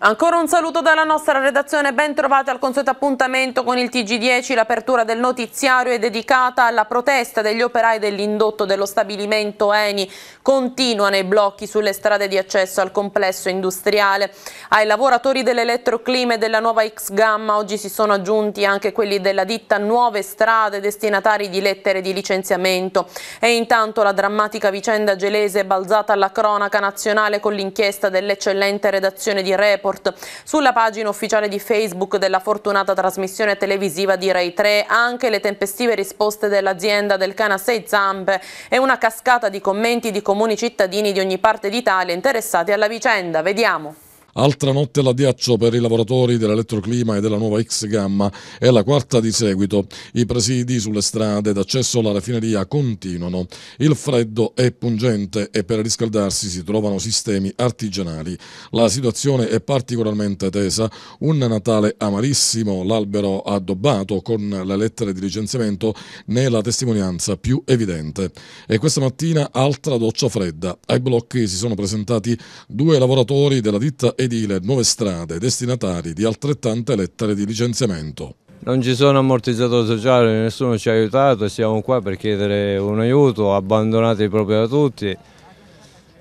Ancora un saluto dalla nostra redazione, ben trovati al consueto appuntamento con il Tg10. L'apertura del notiziario è dedicata alla protesta degli operai dell'indotto dello stabilimento Eni. Continuano i blocchi sulle strade di accesso al complesso industriale. Ai lavoratori dell'elettroclima e della nuova X Gamma oggi si sono aggiunti anche quelli della ditta Nuove Strade, destinatari di lettere di licenziamento. E intanto la drammatica vicenda gelese è balzata alla cronaca nazionale con l'inchiesta dell'eccellente redazione di Repo report. Sulla pagina ufficiale di Facebook della fortunata trasmissione televisiva di Rai 3 anche le tempestive risposte dell'azienda del Cana Sei Zampe e una cascata di commenti di comuni cittadini di ogni parte d'Italia interessati alla vicenda. Vediamo. Altra notte alla ghiaccio per i lavoratori dell'elettroclima e della nuova X Gamma è la quarta di seguito. I presidi sulle strade d'accesso alla raffineria continuano. Il freddo è pungente e per riscaldarsi si trovano sistemi artigianali. La situazione è particolarmente tesa. Un Natale amarissimo, l'albero addobbato con le lettere di licenziamento ne è la testimonianza più evidente. E questa mattina altra doccia fredda. Ai blocchi si sono presentati due lavoratori della ditta e edile Nuove Strade, destinatari di altrettante lettere di licenziamento. Non ci sono ammortizzatori sociali, nessuno ci ha aiutato e siamo qua per chiedere un aiuto, abbandonati proprio da tutti,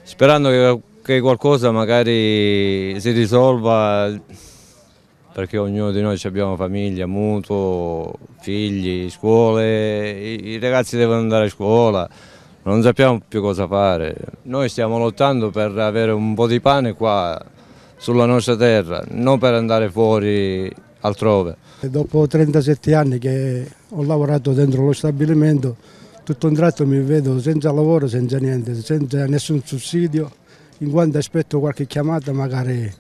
sperando che, che qualcosa magari si risolva perché ognuno di noi abbiamo famiglia, mutuo, figli, scuole, i ragazzi devono andare a scuola, non sappiamo più cosa fare. Noi stiamo lottando per avere un po' di pane qua sulla nostra terra, non per andare fuori altrove. Dopo 37 anni che ho lavorato dentro lo stabilimento, tutto un tratto mi vedo senza lavoro, senza niente, senza nessun sussidio, in quanto aspetto qualche chiamata magari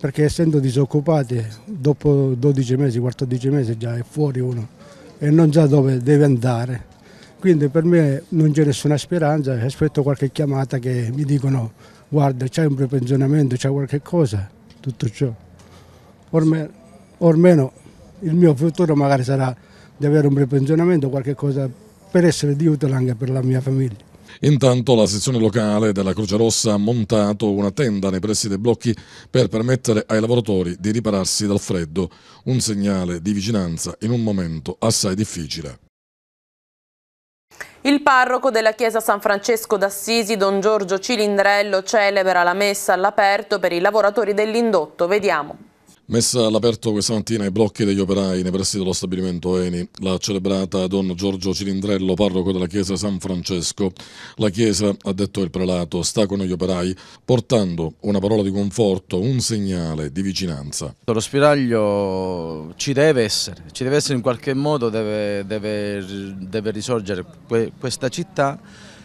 perché essendo disoccupati dopo 12 mesi, 14 mesi già è fuori uno e non sa dove deve andare. Quindi per me non c'è nessuna speranza, aspetto qualche chiamata che mi dicono guarda c'è un prepensionamento, c'è qualche cosa, tutto ciò. Ormeno, il mio futuro magari sarà di avere un prepensionamento, qualche cosa per essere di utile anche per la mia famiglia. Intanto la sezione locale della Croce Rossa ha montato una tenda nei pressi dei blocchi per permettere ai lavoratori di ripararsi dal freddo, un segnale di vicinanza in un momento assai difficile. Il parroco della chiesa San Francesco d'Assisi, don Giorgio Cilindrello, celebra la messa all'aperto per i lavoratori dell'indotto. Vediamo. Messa all'aperto questa mattina ai blocchi degli operai nei pressi dello stabilimento Eni, la celebrata Don Giorgio Cilindrello, parroco della chiesa San Francesco. La chiesa, ha detto il prelato, sta con gli operai portando una parola di conforto, un segnale di vicinanza. Lo spiraglio ci deve essere, ci deve essere in qualche modo, deve, deve, deve risorgere questa città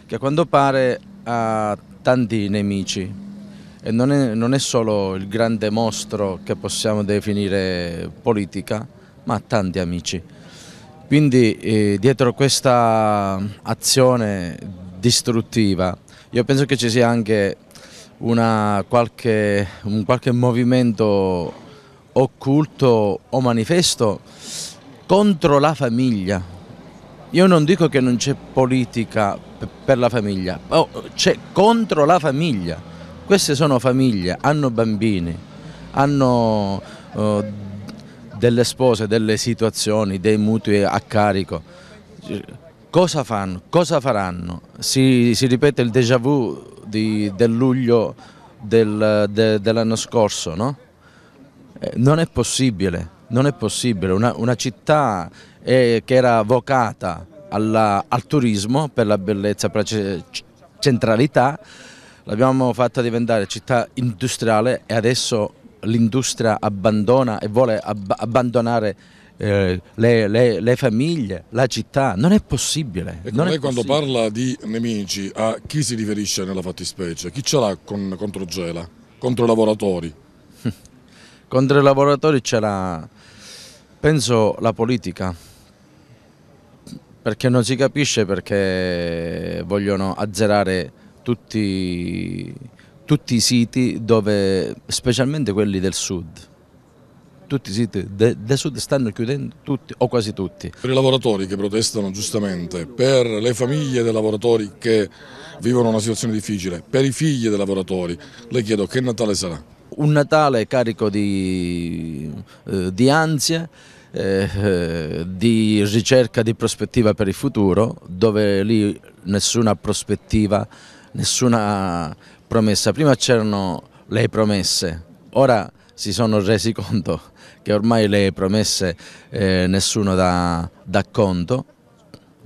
che a quanto pare ha tanti nemici e non è, non è solo il grande mostro che possiamo definire politica, ma tanti amici. Quindi eh, dietro questa azione distruttiva io penso che ci sia anche una, qualche, un qualche movimento occulto o manifesto contro la famiglia. Io non dico che non c'è politica per la famiglia, oh, c'è contro la famiglia queste sono famiglie, hanno bambini, hanno eh, delle spose, delle situazioni, dei mutui a carico. Cosa fanno? Cosa faranno? Si, si ripete il déjà vu di, del luglio del, de, dell'anno scorso, no? Eh, non è possibile, non è possibile. Una, una città eh, che era vocata alla, al turismo per la bellezza, per la centralità, l'abbiamo fatta diventare città industriale e adesso l'industria abbandona e vuole ab abbandonare eh, le, le, le, famiglie, la città, non è possibile. E ecco, non lei quando possibile. parla di nemici, a chi si riferisce nella fattispecie? Chi ce l'ha con, contro Gela? Contro i lavoratori? contro i lavoratori ce l'ha, penso, la politica, perché non si capisce perché vogliono azzerare tutti, tutti i siti dove, specialmente quelli del sud, tutti i siti del de sud stanno chiudendo tutti o quasi tutti. Per i lavoratori che protestano giustamente, per le famiglie dei lavoratori che vivono una situazione difficile, per i figli dei lavoratori, le chiedo che Natale sarà? Un Natale carico di, eh, di ansia, eh, eh, di ricerca di prospettiva per il futuro, dove lì nessuna prospettiva nessuna promessa. Prima c'erano le promesse, ora si sono resi conto che ormai le promesse eh, nessuno dà, dà conto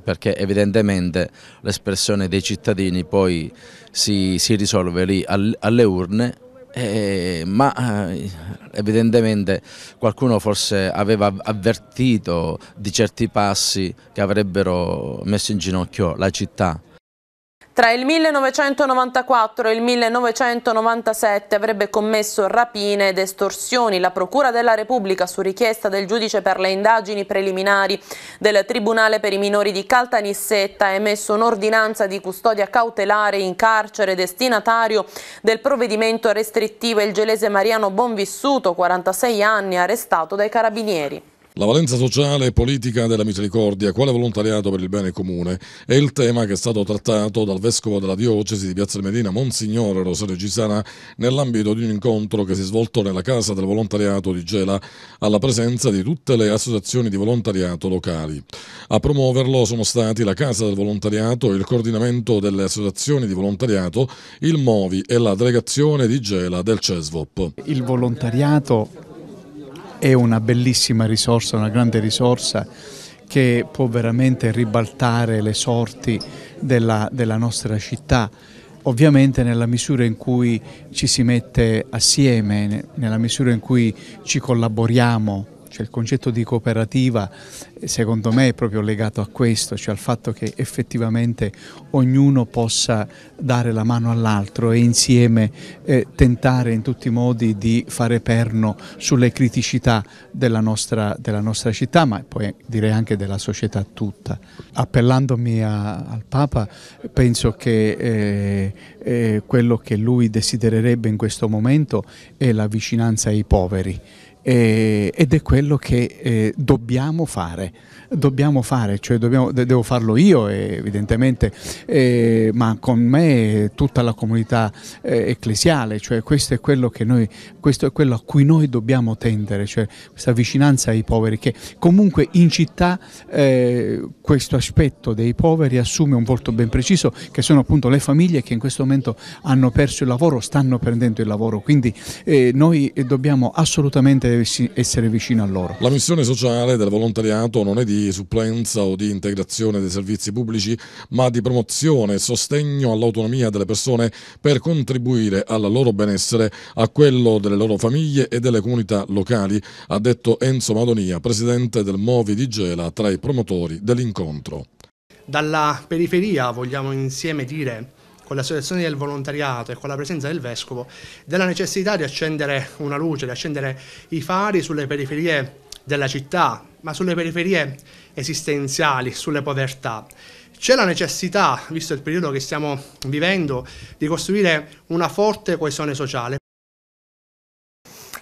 perché evidentemente l'espressione dei cittadini poi si, si risolve lì al, alle urne, eh, ma eh, evidentemente qualcuno forse aveva avvertito di certi passi che avrebbero messo in ginocchio la città. Tra il 1994 e il 1997 avrebbe commesso rapine ed estorsioni. La Procura della Repubblica, su richiesta del giudice per le indagini preliminari del Tribunale per i minori di Caltanissetta, ha emesso un'ordinanza di custodia cautelare in carcere destinatario del provvedimento restrittivo il gelese Mariano Bonvissuto, 46 anni, arrestato dai carabinieri. La valenza sociale e politica della misericordia, quale volontariato per il bene comune, è il tema che è stato trattato dal vescovo della diocesi di Piazza Medina, Monsignore Rosario Gisana, nell'ambito di un incontro che si è svolto nella Casa del Volontariato di Gela, alla presenza di tutte le associazioni di volontariato locali. A promuoverlo sono stati la Casa del Volontariato, il coordinamento delle associazioni di volontariato, il MOVI e la delegazione di Gela del CESVOP. Il volontariato è una bellissima risorsa, una grande risorsa che può veramente ribaltare le sorti della, della nostra città ovviamente nella misura in cui ci si mette assieme, nella misura in cui ci collaboriamo cioè il concetto di cooperativa secondo me è proprio legato a questo, cioè al fatto che effettivamente ognuno possa dare la mano all'altro e insieme eh, tentare in tutti i modi di fare perno sulle criticità della nostra, della nostra città, ma poi direi anche della società tutta. Appellandomi a, al Papa penso che eh, eh, quello che lui desidererebbe in questo momento è la vicinanza ai poveri eh, ed è quello che eh, dobbiamo fare dobbiamo fare, cioè dobbiamo, devo farlo io eh, evidentemente, eh, ma con me tutta la comunità eh, ecclesiale, cioè questo è, noi, questo è quello a cui noi dobbiamo tendere, cioè questa vicinanza ai poveri, che comunque in città eh, questo aspetto dei poveri assume un volto ben preciso, che sono appunto le famiglie che in questo momento hanno perso il lavoro, stanno perdendo il lavoro, quindi eh, noi dobbiamo assolutamente essere vicini a loro. La missione sociale del volontariato non è di di supplenza o di integrazione dei servizi pubblici, ma di promozione e sostegno all'autonomia delle persone per contribuire al loro benessere, a quello delle loro famiglie e delle comunità locali, ha detto Enzo Madonia, presidente del Movi di Gela, tra i promotori dell'incontro. Dalla periferia vogliamo insieme dire con le associazioni del volontariato e con la presenza del Vescovo, della necessità di accendere una luce, di accendere i fari sulle periferie della città, ma sulle periferie esistenziali, sulle povertà. C'è la necessità, visto il periodo che stiamo vivendo, di costruire una forte coesione sociale.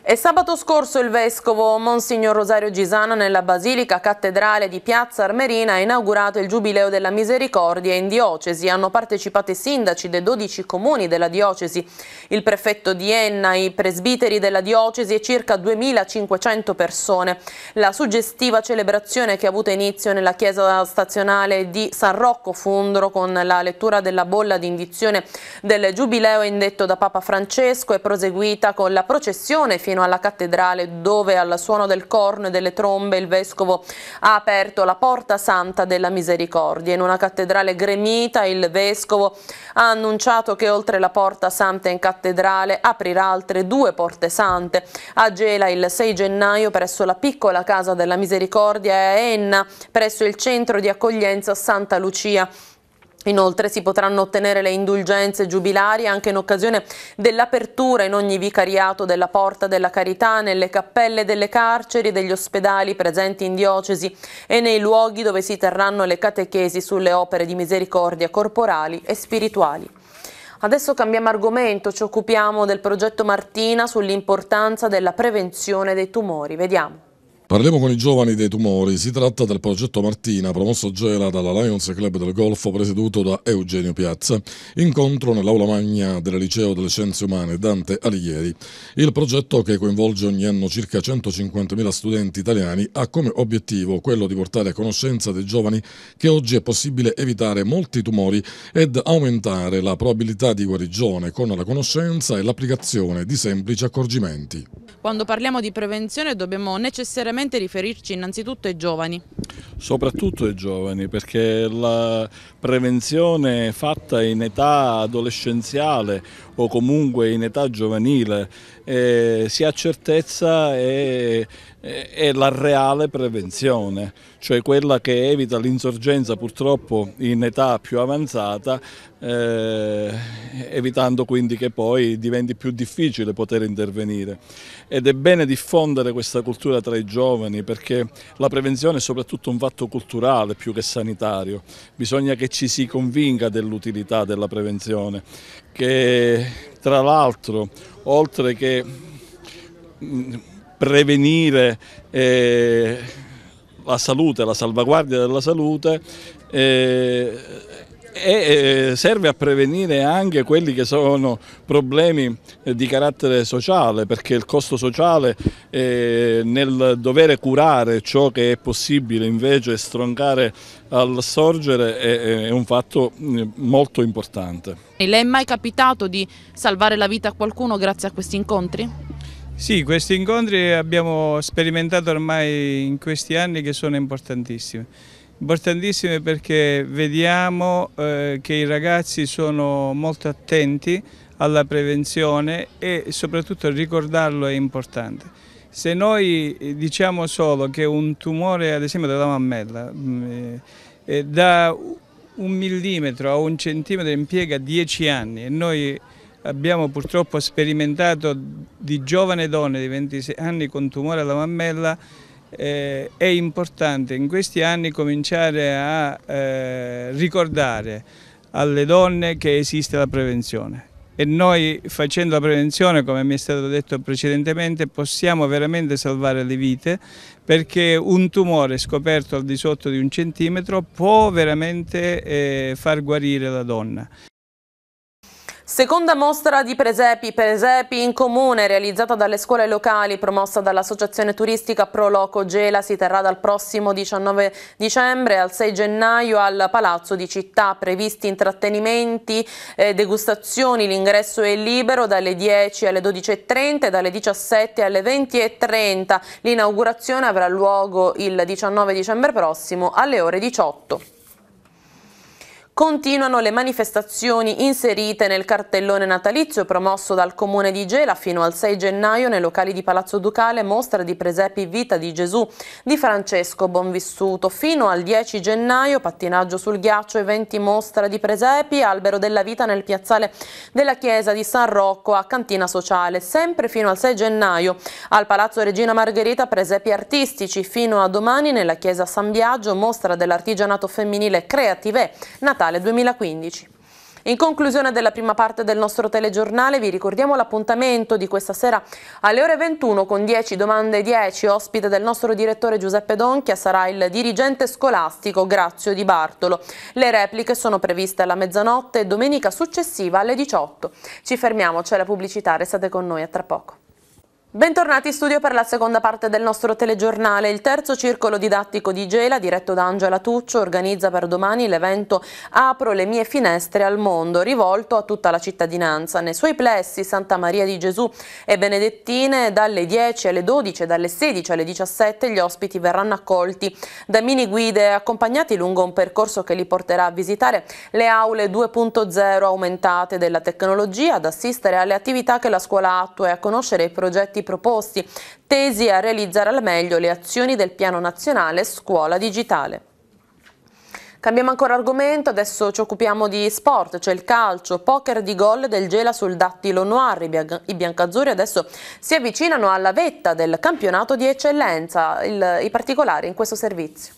È sabato scorso il vescovo Monsignor Rosario Gisano nella Basilica Cattedrale di Piazza Armerina ha inaugurato il Giubileo della Misericordia in diocesi. Hanno partecipato i sindaci dei 12 comuni della diocesi, il prefetto di Enna, i presbiteri della diocesi e circa 2500 persone. La suggestiva celebrazione che ha avuto inizio nella chiesa stazionale di San Rocco Fundro con la lettura della bolla di indizione del Giubileo indetto da Papa Francesco è proseguita con la processione finale fino alla cattedrale dove al suono del corno e delle trombe il vescovo ha aperto la porta santa della misericordia. In una cattedrale gremita il vescovo ha annunciato che oltre la porta santa in cattedrale aprirà altre due porte sante. A Gela il 6 gennaio presso la piccola casa della misericordia e a Enna presso il centro di accoglienza Santa Lucia Inoltre si potranno ottenere le indulgenze giubilari anche in occasione dell'apertura in ogni vicariato della Porta della Carità, nelle cappelle delle carceri e degli ospedali presenti in diocesi e nei luoghi dove si terranno le catechesi sulle opere di misericordia corporali e spirituali. Adesso cambiamo argomento, ci occupiamo del progetto Martina sull'importanza della prevenzione dei tumori. Vediamo. Parliamo con i giovani dei tumori. Si tratta del progetto Martina, promosso Gela dalla Lions Club del Golfo, presieduto da Eugenio Piazza. Incontro nell'aula magna del Liceo delle Scienze Umane Dante Alighieri. Il progetto, che coinvolge ogni anno circa 150.000 studenti italiani, ha come obiettivo quello di portare a conoscenza dei giovani che oggi è possibile evitare molti tumori ed aumentare la probabilità di guarigione con la conoscenza e l'applicazione di semplici accorgimenti. Quando parliamo di prevenzione dobbiamo necessariamente ovviamente riferirci innanzitutto ai giovani. Soprattutto ai giovani perché la prevenzione fatta in età adolescenziale o comunque in età giovanile eh, si ha certezza e, e, la reale prevenzione, cioè quella che evita l'insorgenza purtroppo in età più avanzata, eh, evitando quindi che poi diventi più difficile poter intervenire. Ed è bene diffondere questa cultura tra i giovani perché la prevenzione è soprattutto un fatto culturale più che sanitario, bisogna che ci si convinca dell'utilità della prevenzione, che tra l'altro oltre che mm, prevenire eh, la salute, la salvaguardia della salute, eh, e eh, serve a prevenire anche quelli che sono problemi eh, di carattere sociale perché il costo sociale eh, nel dovere curare ciò che è possibile invece stroncare al sorgere è un fatto mm, molto importante. Le è mai capitato di salvare la vita a qualcuno grazie a questi incontri? Sì, questi incontri abbiamo sperimentato ormai in questi anni che sono importantissimi importantissime perché vediamo eh, che i ragazzi sono molto attenti alla prevenzione e soprattutto ricordarlo è importante. Se noi eh, diciamo solo che un tumore, ad esempio della mammella, mm, eh, eh da un millimetro a un centimetro impiega 10 anni e noi abbiamo purtroppo sperimentato di giovane donne di 26 anni con tumore alla mammella eh, è importante in questi anni cominciare a eh, ricordare alle donne che esiste la prevenzione e noi facendo la prevenzione, come mi è stato detto precedentemente, possiamo veramente salvare le vite perché un tumore scoperto al di sotto di un centimetro può veramente eh, far guarire la donna. Seconda mostra di presepi, presepi in comune, realizzata dalle scuole locali, promossa dall'associazione turistica Pro Loco Gela, si terrà dal prossimo 19 dicembre al 6 gennaio al Palazzo di Città, previsti intrattenimenti, eh, degustazioni, l'ingresso è libero dalle 10 alle 12.30 e dalle 17 alle 20.30. L'inaugurazione avrà luogo il 19 dicembre prossimo alle ore 18. Continuano le manifestazioni inserite nel cartellone natalizio promosso dal comune di Gela fino al 6 gennaio nei locali di Palazzo Ducale mostra di presepi Vita di Gesù di Francesco Bonvissuto. Fino al 10 gennaio pattinaggio sul ghiaccio, eventi mostra di presepi, albero della vita nel piazzale della chiesa di San Rocco a Cantina Sociale. Sempre fino al 6 gennaio al Palazzo Regina Margherita presepi artistici. Fino a domani nella chiesa San Biagio mostra dell'artigianato femminile creative Natale Totale 2015. In conclusione della prima parte del nostro telegiornale vi ricordiamo l'appuntamento di questa sera alle ore 21 con 10 domande 10. Ospite del nostro direttore Giuseppe Donchia sarà il dirigente scolastico Grazio Di Bartolo. Le repliche sono previste alla mezzanotte e domenica successiva alle 18. Ci fermiamo, c'è la pubblicità, restate con noi a tra poco. Bentornati in studio per la seconda parte del nostro telegiornale. Il terzo circolo didattico di Gela, diretto da Angela Tuccio, organizza per domani l'evento Apro le mie finestre al mondo, rivolto a tutta la cittadinanza. Nei suoi plessi Santa Maria di Gesù e Benedettine, dalle 10 alle 12 e dalle 16 alle 17 gli ospiti verranno accolti da mini guide accompagnati lungo un percorso che li porterà a visitare le aule 2.0 aumentate della tecnologia, ad assistere alle attività che la scuola attua e a conoscere i progetti proposti, tesi a realizzare al meglio le azioni del Piano Nazionale Scuola Digitale. Cambiamo ancora argomento, adesso ci occupiamo di sport, c'è cioè il calcio, poker di gol del Gela sul dattilo Noir, i biancazzurri adesso si avvicinano alla vetta del campionato di eccellenza, il, i particolari in questo servizio.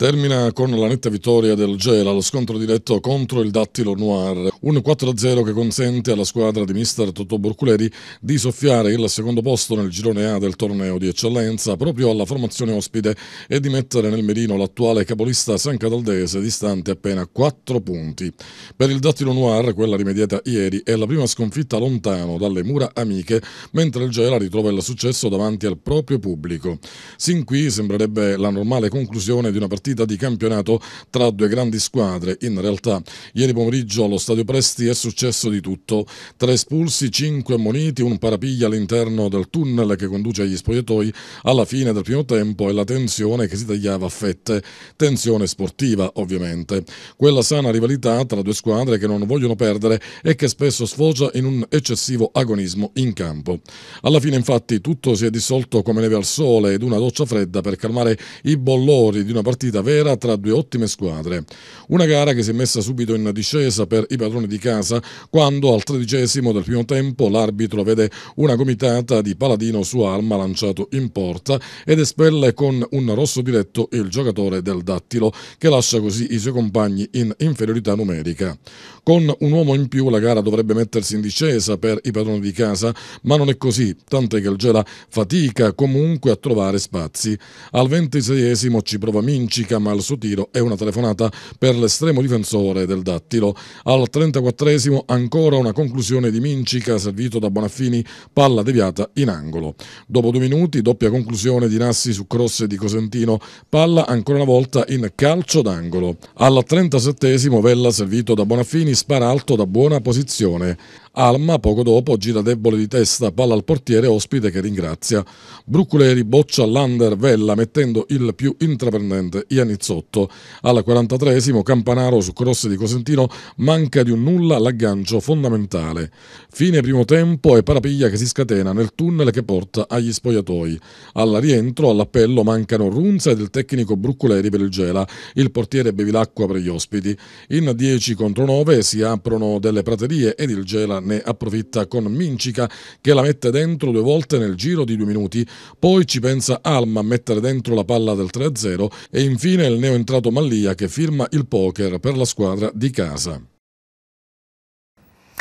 Termina con la netta vittoria del Gela allo scontro diretto contro il Dattilo Noir, un 4-0 che consente alla squadra di mister Totò Borculeri di soffiare il secondo posto nel girone A del torneo di eccellenza proprio alla formazione ospite e di mettere nel merino l'attuale capolista San Cataldese distante appena 4 punti. Per il Dattilo Noir quella rimediata ieri è la prima sconfitta lontano dalle mura amiche, mentre il Gela ritrova il successo davanti al proprio pubblico. Sin qui sembrerebbe la normale conclusione di una partita partita di campionato tra due grandi squadre. In realtà, ieri pomeriggio allo Stadio Presti è successo di tutto. Tre espulsi, cinque ammoniti, un parapiglia all'interno del tunnel che conduce agli spogliatoi alla fine del primo tempo e la tensione che si tagliava a fette. Tensione sportiva, ovviamente. Quella sana rivalità tra due squadre che non vogliono perdere e che spesso sfocia in un eccessivo agonismo in campo. Alla fine, infatti, tutto si è dissolto come neve al sole ed una doccia fredda per calmare i bollori di una partita partita vera tra due ottime squadre. Una gara che si è messa subito in discesa per i padroni di casa quando al tredicesimo del primo tempo l'arbitro vede una gomitata di Paladino su arma lanciato in porta ed espelle con un rosso diretto il giocatore del Dattilo che lascia così i suoi compagni in inferiorità numerica. Con un uomo in più la gara dovrebbe mettersi in discesa per i padroni di casa, ma non è così, tant'è che il Gela fatica comunque a trovare spazi. Al ventiseiesimo ci prova Minci Benfica, ma il suo tiro è una telefonata per l'estremo difensore del Dattilo. Al 34esimo ancora una conclusione di Mincica, servito da Bonaffini, palla deviata in angolo. Dopo due minuti, doppia conclusione di Nassi su cross di Cosentino, palla ancora una volta in calcio d'angolo. Al 37esimo Vella, servito da Bonaffini, spara alto da buona posizione. Alma poco dopo gira debole di testa, palla al portiere ospite che ringrazia. Bruculeri boccia l'under Vella mettendo il più intraprendente Ian Ianizzotto. Al 43esimo Campanaro su cross di Cosentino manca di un nulla l'aggancio fondamentale. Fine primo tempo e Parapiglia che si scatena nel tunnel che porta agli spogliatoi. Al rientro all'appello mancano Runza ed il tecnico Brucculeri per il Gela, il portiere Bevilacqua per gli ospiti. In 10 contro 9 si aprono delle praterie ed il Gela ne approfitta con Mincica che la mette dentro due volte nel giro di due minuti. Poi ci pensa Alma a mettere dentro la palla del 3-0 e in Infine il neoentrato Mallia che firma il poker per la squadra di casa.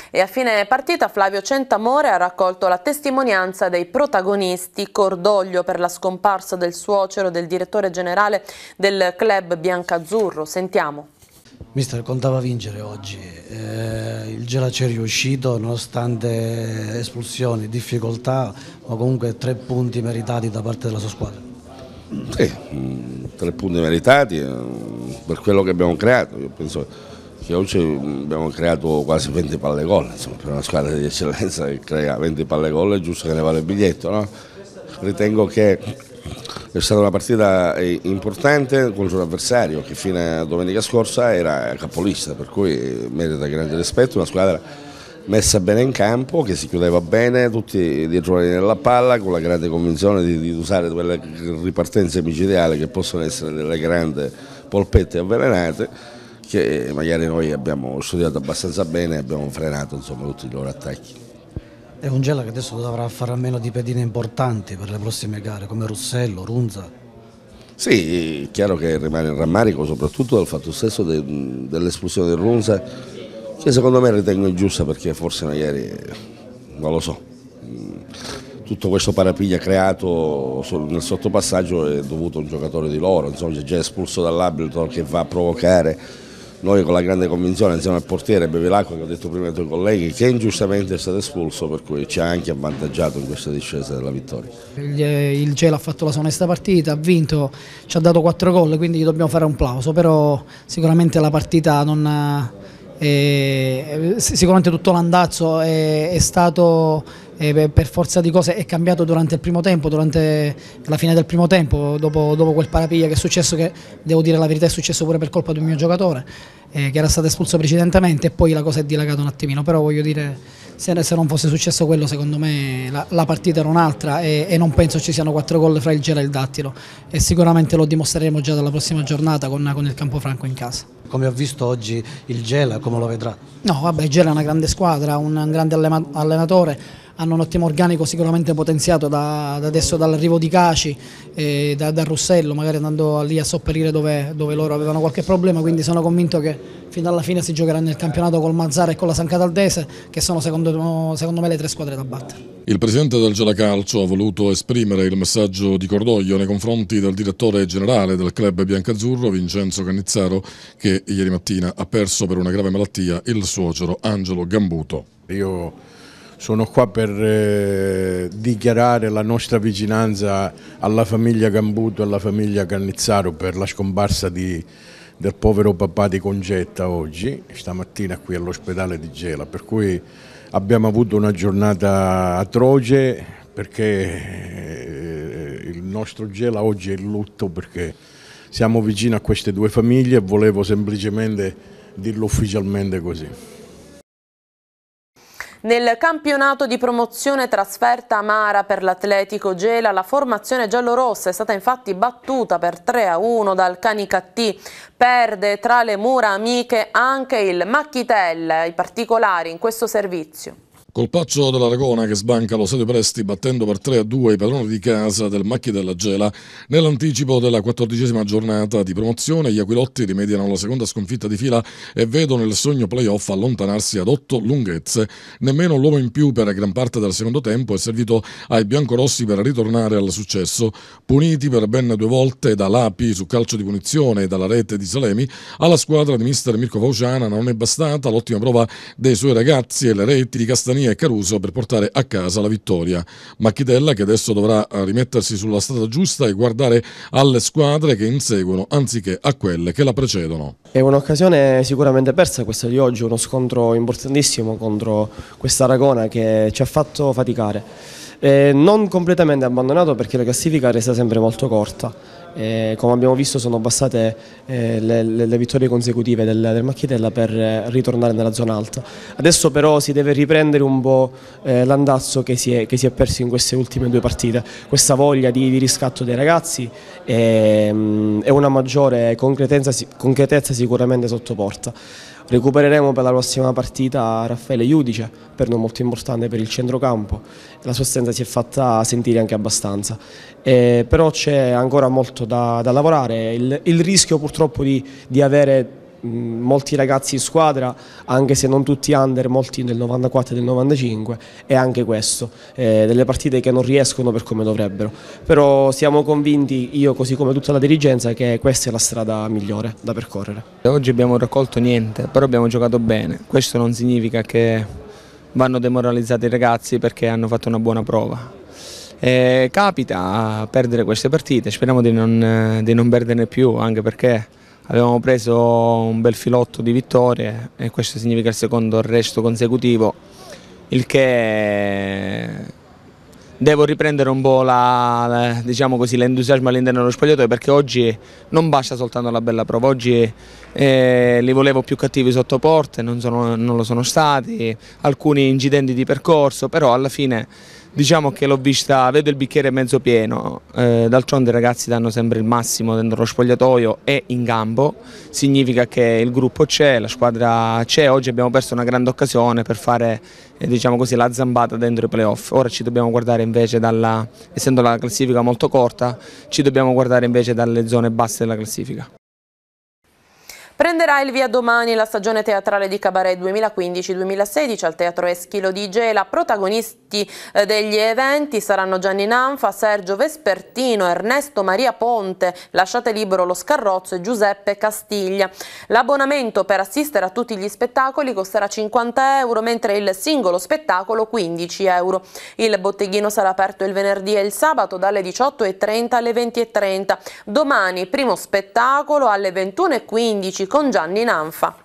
E a fine partita Flavio Centamore ha raccolto la testimonianza dei protagonisti, cordoglio per la scomparsa del suocero del direttore generale del club Biancazzurro. Sentiamo. Mister, contava vincere oggi, eh, il Gela ci è riuscito nonostante espulsioni, difficoltà, ma comunque tre punti meritati da parte della sua squadra. Sì, tre punti meritati eh, per quello che abbiamo creato. Io penso che oggi abbiamo creato quasi 20 palle gol, insomma, per una squadra di eccellenza che crea 20 palle gol è giusto che ne vale il biglietto. No? Ritengo che è stata una partita eh, importante contro un avversario che fino a domenica scorsa era capolista, per cui merita grande rispetto una squadra messa bene in campo, che si chiudeva bene, tutti dietro la linea della palla, con la grande convinzione di, di usare quelle ripartenze micidiali che possono essere delle grandi polpette avvelenate che magari noi abbiamo studiato abbastanza bene e abbiamo frenato insomma, tutti i loro attacchi. È un Gela che adesso dovrà fare a meno di pedine importanti per le prossime gare come Russello, Runza. Sì, chiaro che rimane il rammarico soprattutto dal fatto stesso de, dell'espulsione di Runza sì, cioè, secondo me ritengo ingiusta perché forse magari, non lo so, tutto questo parapiglia creato nel sottopassaggio è dovuto a un giocatore di loro, insomma cioè, già espulso dall'Ableton che va a provocare noi con la grande convinzione insieme al portiere Beve l'acqua che ho detto prima ai tuoi colleghi che ingiustamente è stato espulso per cui ci ha anche avvantaggiato in questa discesa della vittoria. Il, il Gela ha fatto la sua onesta partita, ha vinto, ci ha dato quattro gol quindi gli dobbiamo fare un plauso però sicuramente la partita non eh, sicuramente tutto l'andazzo è, è stato eh, per forza di cose è cambiato durante il primo tempo, durante la fine del primo tempo, dopo, dopo quel parapiglia che è successo, che devo dire la verità è successo pure per colpa di un mio giocatore eh, che era stato espulso precedentemente e poi la cosa è dilagata un attimino, però voglio dire se, se non fosse successo quello secondo me la, la partita era un'altra e, e, non penso ci siano quattro gol fra il Gela e il Dattilo e sicuramente lo dimostreremo già dalla prossima giornata con, con il Campofranco in casa. Come ho visto oggi il Gela, come lo vedrà? No, vabbè, il Gela è una grande squadra, un, un grande allenatore hanno un ottimo organico sicuramente potenziato da, da adesso dall'arrivo di Caci, e da, da, Russello, magari andando lì a sopperire dove, dove, loro avevano qualche problema, quindi sono convinto che fino alla fine si giocherà nel campionato col Mazzara e con la San Cataldese, che sono secondo, secondo me le tre squadre da battere. Il presidente del Gelacalcio ha voluto esprimere il messaggio di cordoglio nei confronti del direttore generale del club biancazzurro Vincenzo Cannizzaro che ieri mattina ha perso per una grave malattia il suocero Angelo Gambuto. Io sono qua per eh, dichiarare la nostra vicinanza alla famiglia Gambuto e alla famiglia Cannizzaro per la scomparsa di, del povero papà di Congetta oggi, stamattina qui all'ospedale di Gela, per cui abbiamo avuto una giornata atroce perché eh, il nostro Gela oggi è in lutto perché siamo vicini a queste due famiglie e volevo semplicemente dirlo ufficialmente così. Nel campionato di promozione trasferta amara per l'Atletico Gela, la formazione giallorossa è stata infatti battuta per 3-1 dal Canicattì. Perde tra le mura amiche anche il Macchitella, i particolari in questo servizio. Colpaccio dell'Aragona che sbanca lo Sede Presti battendo per 3 a 2 i padroni di casa del Macchi della Gela. Nell'anticipo della quattordicesima giornata di promozione gli Aquilotti rimediano la seconda sconfitta di fila e vedono il sogno playoff allontanarsi ad otto lunghezze. Nemmeno l'uomo in più per gran parte del secondo tempo è servito ai biancorossi per ritornare al successo. Puniti per ben due volte da Lapi su calcio di punizione e dalla rete di Salemi, alla squadra di mister Mirko Fauciana non è bastata l'ottima prova dei suoi ragazzi e le reti di Castania e Caruso per portare a casa la vittoria. Macchitella che adesso dovrà eh, rimettersi sulla strada giusta e guardare alle squadre che inseguono anziché a quelle che la precedono. È un'occasione sicuramente persa questa di oggi, uno scontro importantissimo contro questa Aragona che ci ha fatto faticare. Eh, non completamente abbandonato perché la classifica resta sempre molto corta eh, come abbiamo visto sono bastate eh, le, le, vittorie consecutive del, del Macchitella per eh, ritornare nella zona alta. Adesso però si deve riprendere un po' eh, l'andazzo che, che si, è, perso in queste ultime due partite, questa voglia di, di riscatto dei ragazzi e, ehm, e una maggiore concretezza, concretezza sicuramente sotto porta. Recupereremo per la prossima partita Raffaele Iudice, per noi molto importante per il centrocampo, la sua assenza si è fatta sentire anche abbastanza, eh, però c'è ancora molto da, da lavorare, il, il, rischio purtroppo di, di avere Mm, molti ragazzi in squadra, anche se non tutti under, molti del 94 e del 95 e anche questo, eh, delle partite che non riescono per come dovrebbero, però siamo convinti, io così come tutta la dirigenza, che questa è la strada migliore da percorrere. Oggi abbiamo raccolto niente, però abbiamo giocato bene, questo non significa che vanno demoralizzati i ragazzi perché hanno fatto una buona prova. E eh, capita a perdere queste partite, speriamo di non, eh, di non perderne più, anche perché Abbiamo preso un bel filotto di vittorie e questo significa il secondo resto consecutivo, il che devo riprendere un po' diciamo l'entusiasmo diciamo all'interno dello spogliatoio perché oggi non basta soltanto la bella prova, oggi eh, li volevo più cattivi sotto porte, non, sono, non lo sono stati, alcuni incidenti di percorso, però alla fine diciamo che l'ho vista, vedo il bicchiere mezzo pieno, eh, d'altronde i ragazzi danno sempre il massimo dentro lo spogliatoio e in campo, significa che il gruppo c'è, la squadra c'è, oggi abbiamo perso una grande occasione per fare eh, diciamo così, la zambata dentro i playoff, ora ci dobbiamo guardare invece dalla, essendo la classifica molto corta, ci dobbiamo guardare invece dalle zone basse della classifica. Prenderà il via domani la stagione teatrale di Cabaret 2015-2016 al Teatro Eschilo di Gela. Protagonisti eh, degli eventi saranno Gianni Nanfa, Sergio Vespertino, Ernesto Maria Ponte, Lasciate libero lo Scarrozzo e Giuseppe Castiglia. L'abbonamento per assistere a tutti gli spettacoli costerà 50 euro, mentre il singolo spettacolo 15 euro. Il botteghino sarà aperto il venerdì e il sabato dalle 18.30 alle 20.30. Domani primo spettacolo alle 21.15 con Gianni Nanfa.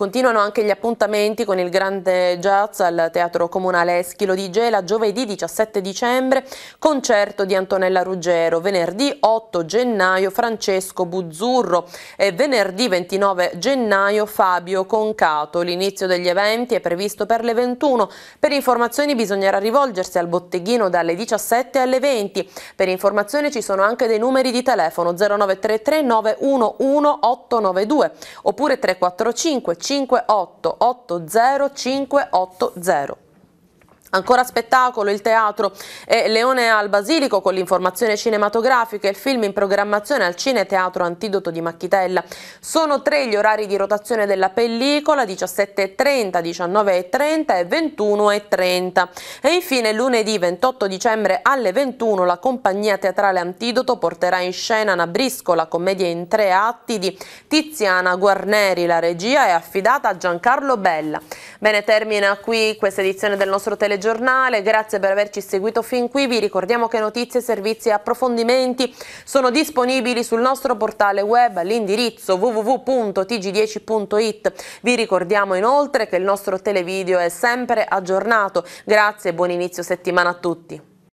Continuano anche gli appuntamenti con il grande jazz al Teatro Comunale Eschilo di Gela giovedì 17 dicembre, concerto di Antonella Ruggero, venerdì 8 gennaio Francesco Buzzurro e venerdì 29 gennaio Fabio Concato. L'inizio degli eventi è previsto per le 21. Per informazioni bisognerà rivolgersi al botteghino dalle 17 alle 20. Per informazioni ci sono anche dei numeri di telefono 0933 911 892 oppure 345 5880580. Ancora spettacolo, il teatro e Leone al Basilico con l'informazione cinematografica e il film in programmazione al Cine Teatro Antidoto di Macchitella. Sono tre gli orari di rotazione della pellicola, 17.30, 19.30 e 21.30. E infine lunedì 28 dicembre alle 21 la compagnia teatrale Antidoto porterà in scena una briscola commedia in tre atti di Tiziana Guarneri. La regia è affidata a Giancarlo Bella. Bene, termina qui questa edizione del nostro telegiornale telegiornale, grazie per averci seguito fin qui, vi ricordiamo che notizie, servizi e approfondimenti sono disponibili sul nostro portale web all'indirizzo www.tg10.it. Vi ricordiamo inoltre che il nostro televideo è sempre aggiornato. Grazie e buon inizio settimana a tutti.